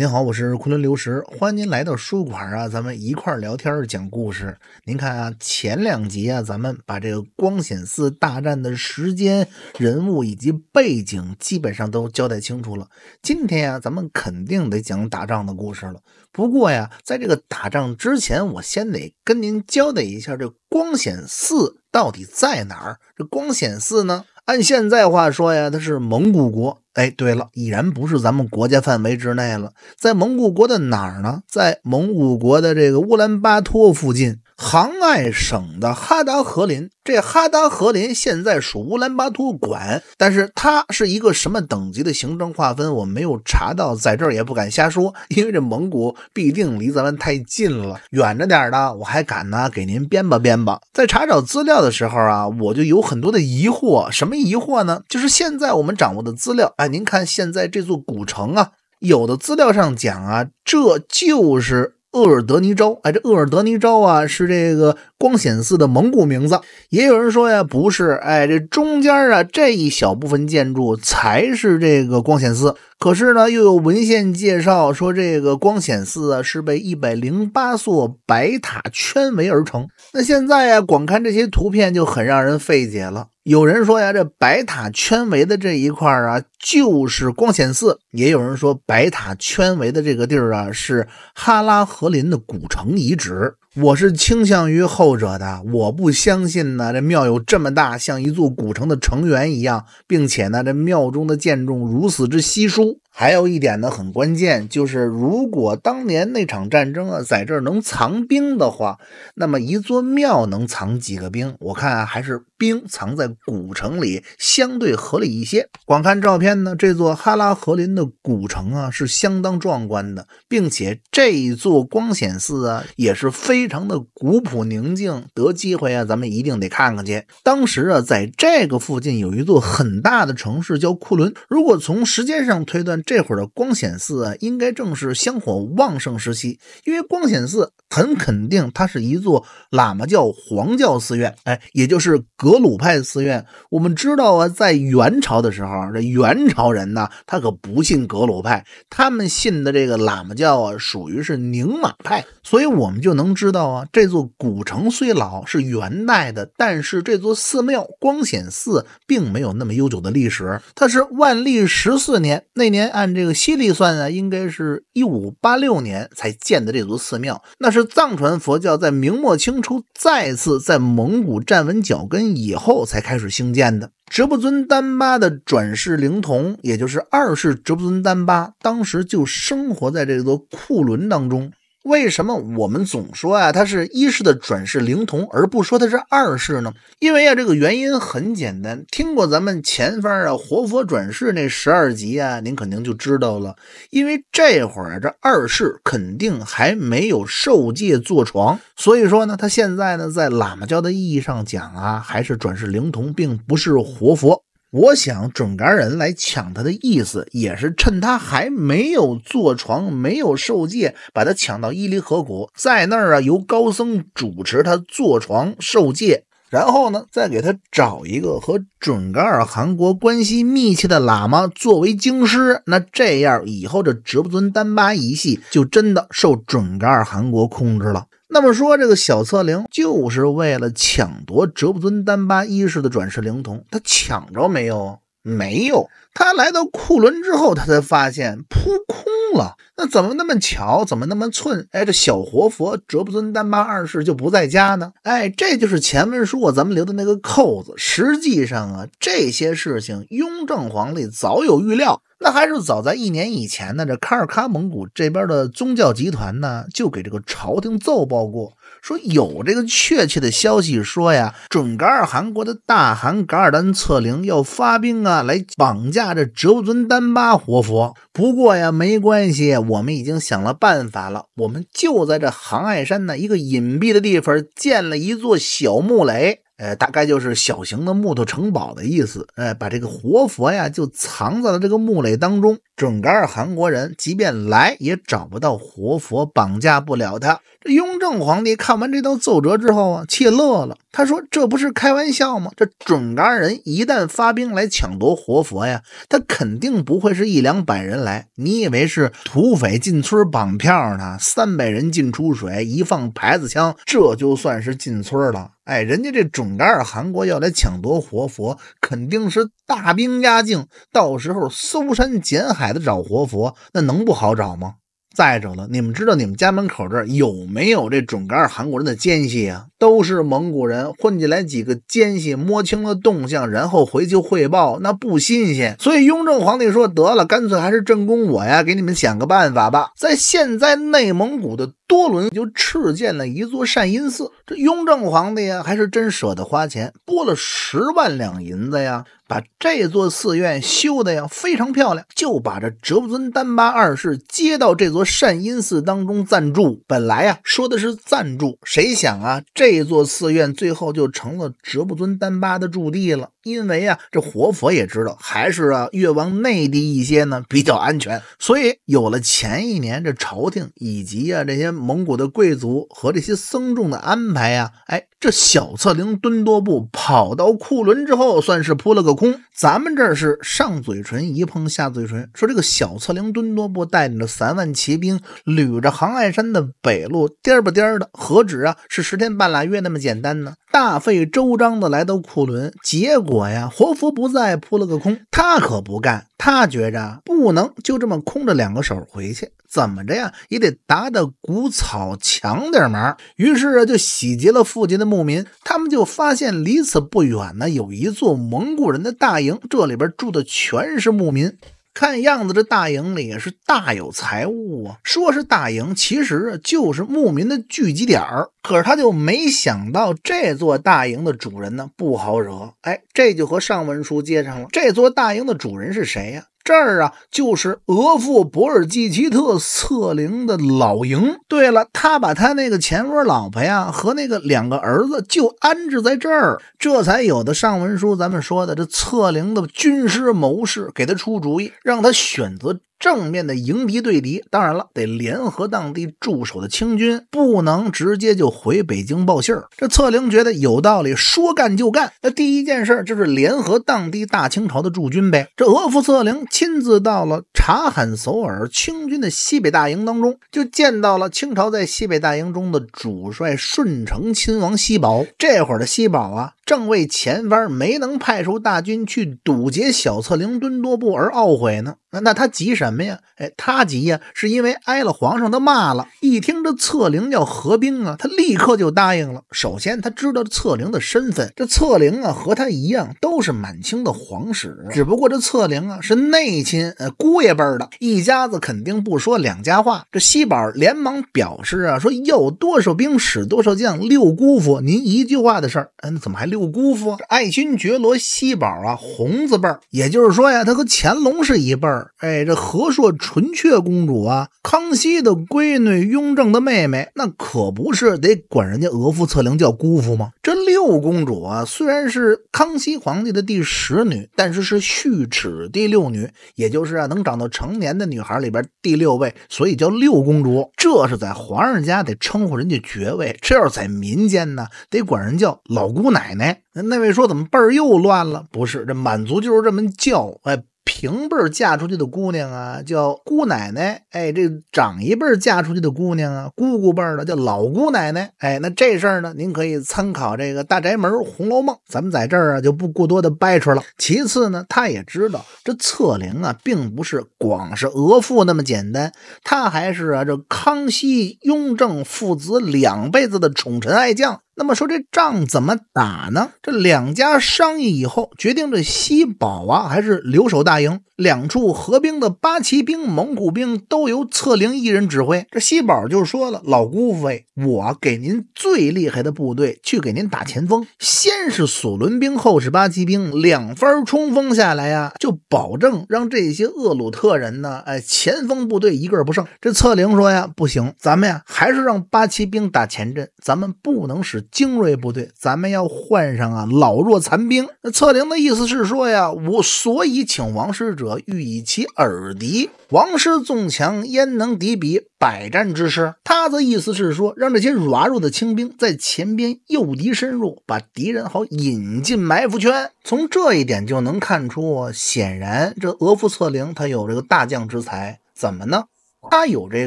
您好，我是昆仑刘石，欢迎您来到书馆啊，咱们一块儿聊天儿、讲故事。您看啊，前两集啊，咱们把这个光显寺大战的时间、人物以及背景基本上都交代清楚了。今天呀，咱们肯定得讲打仗的故事了。不过呀，在这个打仗之前，我先得跟您交代一下，这光显寺到底在哪儿？这光显寺呢？按现在话说呀，它是蒙古国。哎，对了，已然不是咱们国家范围之内了。在蒙古国的哪儿呢？在蒙古国的这个乌兰巴托附近。杭爱省的哈达和林，这哈达和林现在属乌兰巴托管，但是它是一个什么等级的行政划分，我没有查到，在这儿也不敢瞎说，因为这蒙古必定离咱们太近了，远着点儿的我还敢呢，给您编吧编吧。在查找资料的时候啊，我就有很多的疑惑，什么疑惑呢？就是现在我们掌握的资料，哎，您看现在这座古城啊，有的资料上讲啊，这就是。鄂尔德尼招，哎，这鄂尔德尼招啊，是这个光显寺的蒙古名字。也有人说呀，不是，哎，这中间啊这一小部分建筑才是这个光显寺。可是呢，又有文献介绍说，这个光显寺啊是被一百零八座白塔圈围而成。那现在啊，光看这些图片就很让人费解了。有人说呀，这白塔圈围的这一块儿啊，就是光显寺。也有人说，白塔圈围的这个地儿啊，是哈拉和林的古城遗址。我是倾向于后者的，我不相信呢。这庙有这么大，像一座古城的城垣一样，并且呢，这庙中的建筑如此之稀疏。还有一点呢，很关键，就是如果当年那场战争啊，在这儿能藏兵的话，那么一座庙能藏几个兵？我看还是兵藏在古城里相对合理一些。光看照片呢，这座哈拉和林的古城啊是相当壮观的，并且这座光显寺啊也是非常的古朴宁静。得机会啊，咱们一定得看看去。当时啊，在这个附近有一座很大的城市叫库伦。如果从时间上推断，这会儿的光显寺啊，应该正是香火旺盛时期，因为光显寺很肯定它是一座喇嘛教黄教寺院，哎，也就是格鲁派寺院。我们知道啊，在元朝的时候，这元朝人呢，他可不信格鲁派，他们信的这个喇嘛教啊，属于是宁玛派。所以我们就能知道啊，这座古城虽老是元代的，但是这座寺庙光显寺并没有那么悠久的历史。它是万历十四年那年，按这个西历算呢，应该是一五八六年才建的这座寺庙。那是藏传佛教在明末清初再次在蒙古站稳脚跟以后才开始兴建的。哲布尊丹巴的转世灵童，也就是二世哲布尊丹巴，当时就生活在这座库伦当中。为什么我们总说啊，他是一世的转世灵童，而不说他是二世呢？因为啊，这个原因很简单，听过咱们前方啊活佛转世那十二集啊，您肯定就知道了。因为这会儿这二世肯定还没有受戒坐床，所以说呢，他现在呢，在喇嘛教的意义上讲啊，还是转世灵童，并不是活佛。我想准噶尔人来抢他的意思，也是趁他还没有坐床、没有受戒，把他抢到伊犁河谷，在那儿啊，由高僧主持他坐床受戒，然后呢，再给他找一个和准噶尔汗国关系密切的喇嘛作为经师。那这样以后，这哲布尊丹巴一系就真的受准噶尔汗国控制了。那么说，这个小策灵就是为了抢夺哲布尊丹巴一世的转世灵童，他抢着没有？没有。他来到库伦之后，他才发现扑空了。那怎么那么巧？怎么那么寸？哎，这小活佛哲布尊丹巴二世就不在家呢？哎，这就是前文书啊，咱们留的那个扣子。实际上啊，这些事情，雍正皇帝早有预料。那还是早在一年以前呢，这喀尔喀蒙古这边的宗教集团呢，就给这个朝廷奏报过，说有这个确切的消息，说呀，准噶尔汗国的大汗噶尔丹策凌要发兵啊，来绑架这哲布尊丹巴活佛。不过呀，没关系，我们已经想了办法了，我们就在这杭爱山呢一个隐蔽的地方建了一座小木垒。呃，大概就是小型的木头城堡的意思。呃，把这个活佛呀，就藏在了这个木垒当中。准噶尔汗国人即便来，也找不到活佛，绑架不了他。这雍正皇帝看完这道奏折之后啊，气乐了。他说：“这不是开玩笑吗？这准噶尔人一旦发兵来抢夺活佛呀，他肯定不会是一两百人来。你以为是土匪进村绑票呢？三百人进出水，一放牌子枪，这就算是进村了。哎，人家这准噶尔汗国要来抢夺活佛，肯定是大兵压境，到时候搜山捡海的找活佛，那能不好找吗？”再者了，你们知道你们家门口这儿有没有这准噶尔韩国人的奸细啊？都是蒙古人混进来几个奸细，摸清了动向，然后回去汇报，那不新鲜。所以雍正皇帝说：“得了，干脆还是朕攻我呀，给你们想个办法吧。”在现在内蒙古的。多伦就敕建了一座善因寺，这雍正皇帝呀，还是真舍得花钱，拨了十万两银子呀，把这座寺院修的呀非常漂亮，就把这哲布尊丹巴二世接到这座善因寺当中暂住。本来呀说的是暂住，谁想啊这座寺院最后就成了哲布尊丹巴的驻地了。因为啊，这活佛也知道，还是啊越往内地一些呢比较安全，所以有了前一年这朝廷以及啊这些蒙古的贵族和这些僧众的安排呀，哎，这小策凌敦多布跑到库伦之后，算是扑了个空。咱们这儿是上嘴唇一碰下嘴唇，说这个小策凌敦多布带领着三万骑兵，捋着杭爱山的北路颠不颠的，何止啊是十天半拉月那么简单呢？大费周章的来到库伦，结果呀，活佛不在，扑了个空。他可不干，他觉着不能就这么空着两个手回去，怎么着呀也得打打古草，强点儿于是啊，就洗劫了附近的牧民。他们就发现，离此不远呢，有一座蒙古人的大营，这里边住的全是牧民。看样子这大营里是大有财物啊！说是大营，其实就是牧民的聚集点儿。可是他就没想到这座大营的主人呢不好惹。哎，这就和上文书接上了。这座大营的主人是谁呀？这儿啊，就是俄父博尔济吉特策棱的老营。对了，他把他那个前夫老婆呀和那个两个儿子就安置在这儿，这才有的上文书咱们说的这策棱的军师谋士给他出主意，让他选择。正面的迎敌对敌，当然了，得联合当地驻守的清军，不能直接就回北京报信儿。这策凌觉得有道理，说干就干。那第一件事就是联合当地大清朝的驻军呗。这俄副策凌亲自到了察罕索尔清军的西北大营当中，就见到了清朝在西北大营中的主帅顺承亲王西宝。这会儿的西宝啊。正为前方没能派出大军去堵截小策凌敦多步而懊悔呢，那那他急什么呀？哎，他急呀，是因为挨了皇上的骂了。一听这策凌要合兵啊，他立刻就答应了。首先他知道策凌的身份，这策凌啊和他一样都是满清的皇室，只不过这策凌啊是内亲，呃，姑爷辈儿的，一家子肯定不说两家话。这西宝连忙表示啊，说要多少兵使多少将，六姑父您一句话的事儿。哎，怎么还六？不辜负爱新觉罗·西宝啊，红字辈儿，也就是说呀，他和乾隆是一辈儿。哎，这和硕纯悫公主啊，康熙的闺女，雍正的妹妹，那可不是得管人家额驸策凌叫姑父吗？这。六公主啊，虽然是康熙皇帝的第十女，但是是续齿第六女，也就是啊能长到成年的女孩里边第六位，所以叫六公主。这是在皇上家得称呼人家爵位，这要在民间呢，得管人叫老姑奶奶。那位说怎么辈儿又乱了？不是，这满族就是这么叫，哎。平辈儿嫁出去的姑娘啊，叫姑奶奶。哎，这长一辈嫁出去的姑娘啊，姑姑辈儿的叫老姑奶奶。哎，那这事儿呢，您可以参考这个《大宅门》《红楼梦》，咱们在这儿啊就不过多的掰扯了。其次呢，他也知道这侧领啊，并不是光是额驸那么简单，他还是啊这康熙、雍正父子两辈子的宠臣爱将。那么说这仗怎么打呢？这两家商议以后，决定这西堡啊还是留守大营。两处合兵的八旗兵、蒙古兵都由策凌一人指挥。这西宝就说了：“老姑父，我给您最厉害的部队去给您打前锋。先是索伦兵，后是八旗兵，两番冲锋下来呀，就保证让这些厄鲁特人呢，哎，前锋部队一个不剩。”这策凌说呀：“不行，咱们呀还是让八旗兵打前阵。咱们不能使精锐部队，咱们要换上啊老弱残兵。”那策凌的意思是说呀，我所以请王师者。欲以其耳敌，王师纵强，焉能敌彼百战之师？他的意思是说，让这些软弱的清兵在前边诱敌深入，把敌人好引进埋伏圈。从这一点就能看出，显然这额驸策凌他有这个大将之才。怎么呢？他有这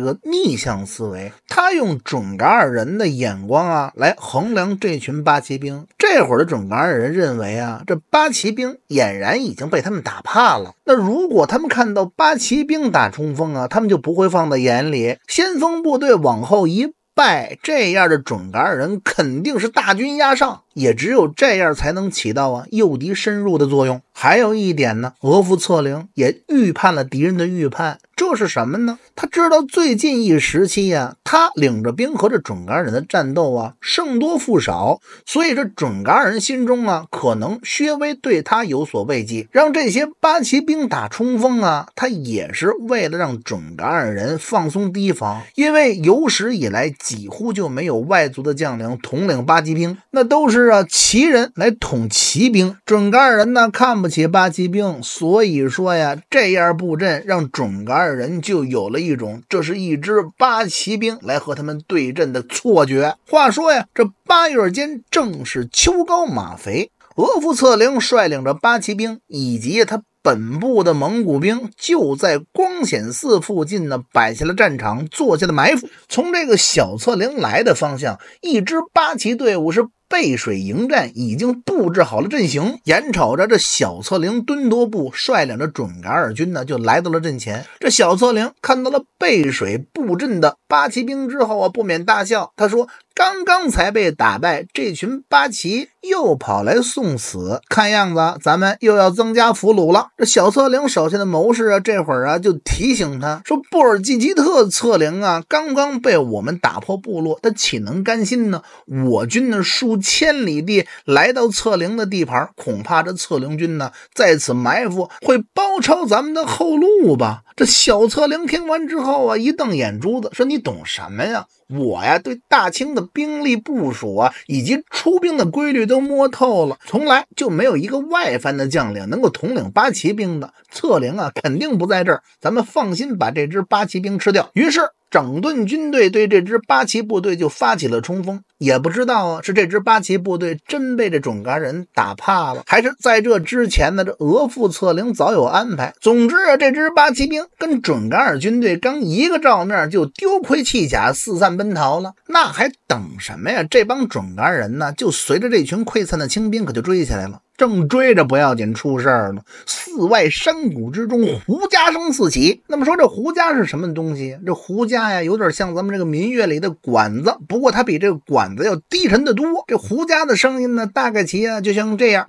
个逆向思维，他用准噶尔人的眼光啊来衡量这群八旗兵。这会儿的准噶尔人认为啊，这八旗兵俨然已经被他们打怕了。那如果他们看到八旗兵打冲锋啊，他们就不会放在眼里。先锋部队往后一败，这样的准噶尔人肯定是大军压上。也只有这样，才能起到啊诱敌深入的作用。还有一点呢，俄夫策令也预判了敌人的预判，这是什么呢？他知道最近一时期啊，他领着兵和这准噶尔人的战斗啊，胜多负少，所以这准噶尔人心中啊，可能略微对他有所畏惧。让这些八旗兵打冲锋啊，他也是为了让准噶尔人放松提防，因为有史以来几乎就没有外族的将领统领八旗兵，那都是。是啊，骑人来统骑兵，准噶尔人呢看不起八旗兵，所以说呀，这样布阵让准噶尔人就有了一种这是一支八旗兵来和他们对阵的错觉。话说呀，这八月间正是秋高马肥，额驸策灵率领着八旗兵以及他本部的蒙古兵，就在光显寺附近呢摆下了战场，做下了埋伏。从这个小策灵来的方向，一支八旗队伍是。背水迎战，已经布置好了阵型，眼瞅着这小策凌敦多布率领着准噶尔军呢，就来到了阵前。这小策凌看到了背水布阵的八旗兵之后啊，不免大笑。他说。刚刚才被打败，这群八旗又跑来送死，看样子咱们又要增加俘虏了。这小策领手下的谋士啊，这会儿啊就提醒他说：“布尔吉吉特策凌啊，刚刚被我们打破部落，他岂能甘心呢？我军呢数千里地来到策凌的地盘，恐怕这策凌军呢在此埋伏，会包抄咱们的后路吧？”这小策凌听完之后啊，一瞪眼珠子说：“你懂什么呀？”我呀，对大清的兵力部署啊，以及出兵的规律都摸透了，从来就没有一个外藩的将领能够统领八旗兵的策灵啊，肯定不在这儿，咱们放心把这支八旗兵吃掉。于是。整顿军队，对这支八旗部队就发起了冲锋。也不知道啊，是这支八旗部队真被这准噶尔人打怕了，还是在这之前的这额驸策凌早有安排。总之啊，这支八旗兵跟准噶尔军队刚一个照面，就丢盔弃甲，四散奔逃了。那还等什么呀？这帮准噶尔人呢，就随着这群溃散的清兵，可就追起来了。正追着不要紧出事儿了，寺外山谷之中，胡家声四起。那么说这胡家是什么东西？这胡家呀，有点像咱们这个民乐里的管子，不过它比这个管子要低沉得多。这胡家的声音呢，大概齐啊，就像这样。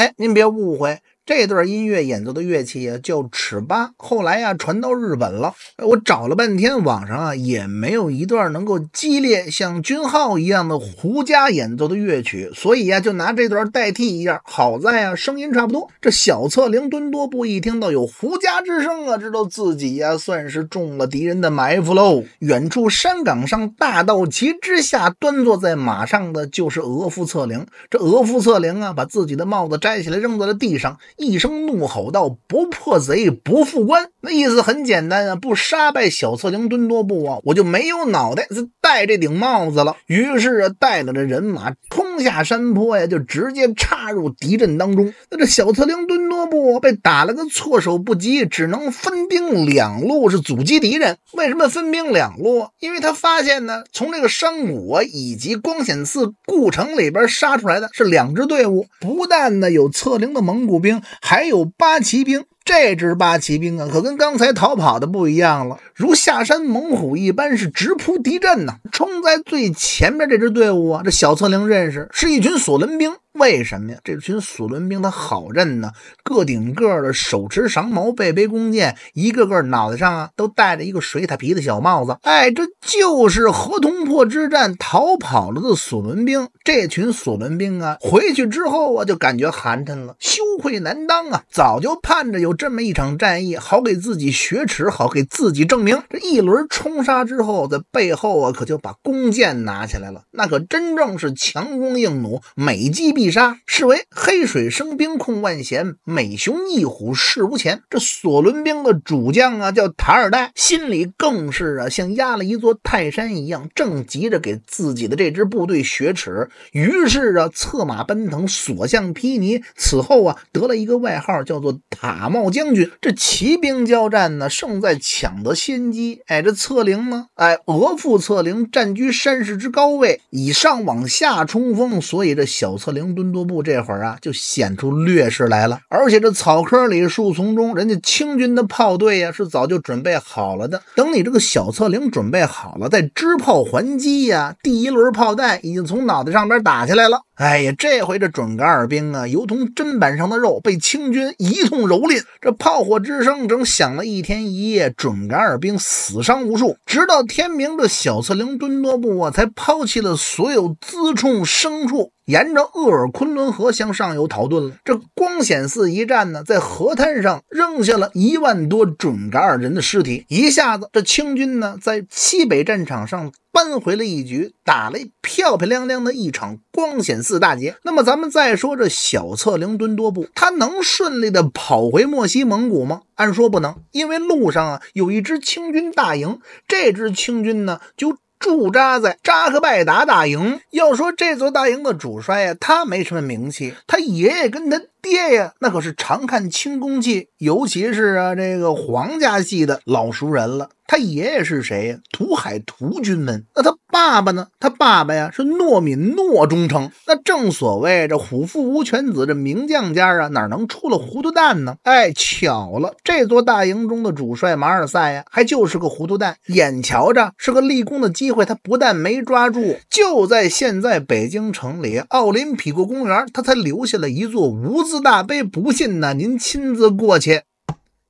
哎，您别误会。这段音乐演奏的乐器呀叫尺八，后来呀传到日本了。我找了半天，网上啊也没有一段能够激烈像军号一样的胡家演奏的乐曲，所以呀就拿这段代替一下。好在啊声音差不多。这小侧灵蹲多步一听到有胡家之声啊，知道自己呀算是中了敌人的埋伏喽。远处山岗上大道旗之下，端坐在马上的就是俄夫侧灵。这俄夫侧灵啊，把自己的帽子摘下来扔在了地上。一声怒吼道：“不破贼，不复官。”那意思很简单啊，不杀败小侧灵敦多布啊，我就没有脑袋戴这顶帽子了。于是啊，带着这人马冲下山坡呀，就直接插入敌阵当中。那这小侧灵敦多布被打了个措手不及，只能分兵两路是阻击敌人。为什么分兵两路？因为他发现呢，从这个山谷啊以及光显寺故城里边杀出来的是两支队伍，不但呢有侧灵的蒙古兵。还有八旗兵，这支八旗兵啊，可跟刚才逃跑的不一样了，如下山猛虎一般，是直扑敌阵呢。冲在最前面这支队伍啊，这小侧灵认识，是一群索伦兵。为什么呀？这群索伦兵他好认呢，个顶个的，手持长矛，背背弓箭，一个个脑袋上啊都戴着一个水獭皮的小帽子。哎，这就是河童破之战逃跑了的索伦兵。这群索伦兵啊，回去之后啊就感觉寒碜了，羞愧难当啊。早就盼着有这么一场战役，好给自己雪耻，好给自己证明。这一轮冲杀之后，在背后啊可就把弓箭拿起来了，那可真正是强弓硬弩，每击。一杀，是为黑水生兵控万险，美雄一虎势无前。这索伦兵的主将啊，叫塔尔代，心里更是啊，像压了一座泰山一样，正急着给自己的这支部队雪耻。于是啊，策马奔腾，所向披靡。此后啊，得了一个外号，叫做塔帽将军。这骑兵交战呢，胜在抢得先机。哎，这策凌呢，哎，额腹策凌，占据山势之高位，以上往下冲锋，所以这小策凌。多部这会儿啊，就显出劣势来了。而且这草坑里、树丛中，人家清军的炮队呀，是早就准备好了的。等你这个小侧凌准备好了，再支炮还击呀！第一轮炮弹已经从脑袋上边打下来了。哎呀，这回这准噶尔兵啊，犹同砧板上的肉，被清军一通蹂躏。这炮火之声，整响了一天一夜，准噶尔兵死伤无数。直到天明，这小册灵敦多部啊，才抛弃了所有辎重牲畜，沿着鄂尔昆仑河向上游逃遁了。这光显寺一战呢，在河滩上扔下了一万多准噶尔人的尸体，一下子，这清军呢，在西北战场上。扳回了一局，打了漂漂亮亮的一场光显寺大捷。那么咱们再说这小策灵敦多布，他能顺利的跑回墨西蒙古吗？按说不能，因为路上啊有一支清军大营，这支清军呢就驻扎在扎克拜达大营。要说这座大营的主帅啊，他没什么名气，他爷爷跟他。爹呀，那可是常看清宫戏，尤其是啊这个皇家戏的老熟人了。他爷爷是谁呀？土海图军门。那他爸爸呢？他爸爸呀是诺敏诺忠诚。那正所谓这虎父无犬子，这名将家啊哪能出了糊涂蛋呢？哎，巧了，这座大营中的主帅马尔赛呀，还就是个糊涂蛋。眼瞧着是个立功的机会，他不但没抓住，就在现在北京城里奥林匹克公园，他才留下了一座无字。四大杯不信呢，您亲自过去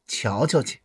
瞧瞧去。